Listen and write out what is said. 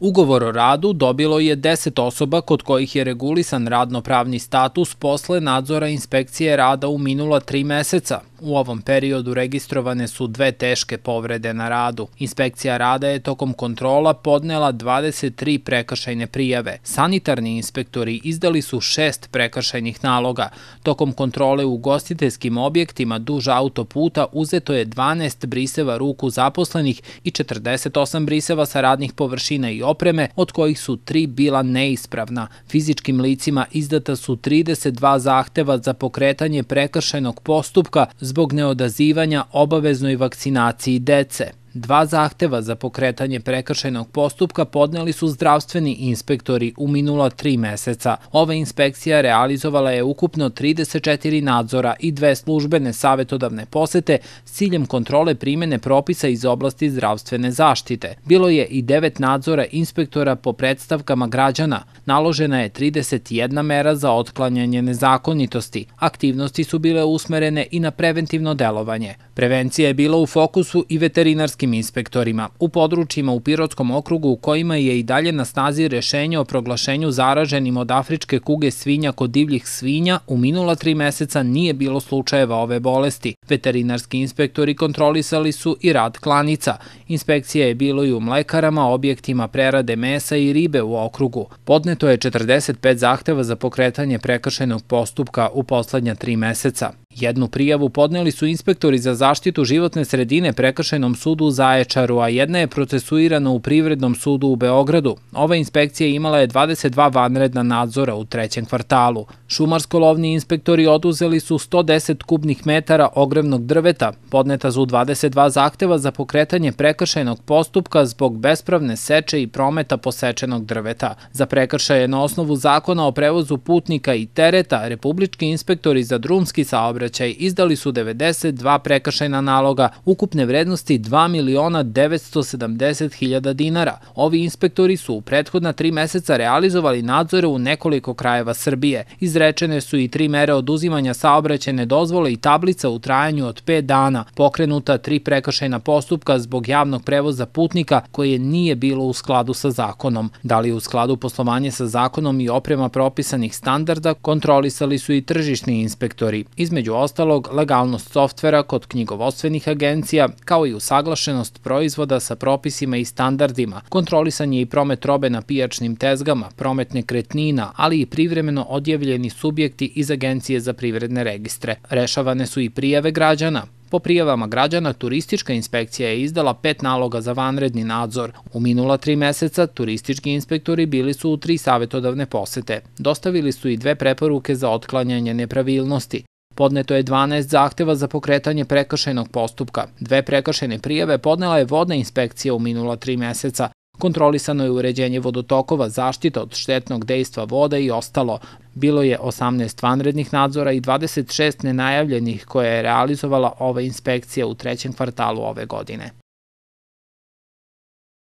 Ugovor o radu dobilo je 10 osoba kod kojih je regulisan radnopravni status posle nadzora inspekcije rada u minula tri meseca, U ovom periodu registrovane su dve teške povrede na radu. Inspekcija rada je tokom kontrola podnela 23 prekršajne prijave. Sanitarni inspektori izdali su šest prekršajnih naloga. Tokom kontrole u gostiteljskim objektima duž autoputa uzeto je 12 briseva ruku zaposlenih i 48 briseva sa radnih površina i opreme, od kojih su tri bila neispravna. Fizičkim licima izdata su 32 zahteva za pokretanje prekršajnog postupka zbog zbog neodazivanja obaveznoj vakcinaciji dece. Dva zahteva za pokretanje prekršajnog postupka podneli su zdravstveni inspektori u minula tri meseca. Ova inspekcija realizovala je ukupno 34 nadzora i dve službene savetodavne posete s ciljem kontrole primene propisa iz oblasti zdravstvene zaštite. Bilo je i devet nadzora inspektora po predstavkama građana. Naložena je 31 mera za otklanjanje nezakonitosti. Aktivnosti su bile usmerene i na preventivno delovanje. Prevencija je bila u fokusu i veterinarskim gradskim inspektorima u područjima u Pirotskom okrugu u kojima je i dalje na snazi rešenje o proglašenju zaraženim od afričke kuge svinja kod divljih svinja u minula tri meseca nije bilo slučajeva ove bolesti. Veterinarski inspektori kontrolisali su i rad klanica. Inspekcija je bilo i u mlekarama, objektima prerade mesa i ribe u okrugu. Podneto je 45 zahteva za pokretanje prekršenog postupka u poslednja tri meseca. Jednu prijavu podneli su inspektori za zaštitu životne sredine prekršajnom sudu u Zaječaru, a jedna je procesuirana u Privrednom sudu u Beogradu. Ova inspekcija imala je 22 vanredna nadzora u trećem kvartalu. Šumarsko-lovni inspektori oduzeli su 110 kubnih metara ogrevnog drveta, podneta su 22 zahteva za pokretanje prekršajnog postupka zbog bespravne seče i prometa posečenog drveta. Za prekršaje na osnovu zakona o prevozu putnika i tereta, republički inspektori za drumski saobraćaj saobraćaj izdali su 92 prekršajna naloga ukupne vrednosti 2 miliona 970 hiljada dinara. Ovi inspektori su u prethodna tri meseca realizovali nadzore u nekoliko krajeva Srbije. Izrečene su i tri mere oduzimanja saobraćajne dozvole i tablica u trajanju od 5 dana, pokrenuta tri prekršajna postupka zbog javnog prevoza putnika koje nije bilo u skladu sa zakonom. Da li je u skladu poslovanje sa zakonom i oprema propisanih standarda kontrolisali su i tržišni inspektori. Između ostalog legalnost softvera kod knjigovodstvenih agencija, kao i usaglašenost proizvoda sa propisima i standardima, kontrolisanje i promet robe na pijačnim tezgama, promet nekretnina, ali i privremeno odjavljeni subjekti iz Agencije za privredne registre. Rešavane su i prijave građana, Po prijavama građana, turistička inspekcija je izdala pet naloga za vanredni nadzor. U minula tri meseca turistički inspektori bili su u tri savjetodavne posete. Dostavili su i dve preporuke za otklanjanje nepravilnosti. Podneto je 12 zahteva za pokretanje prekršajnog postupka. Dve prekršene prijave podnela je vodna inspekcija u minula tri meseca. Kontrolisano je uređenje vodotokova, zaštita od štetnog dejstva voda i ostalo. Bilo je 18 vanrednih nadzora i 26 nenajavljenih koje je realizovala ova inspekcija u trećem kvartalu ove godine.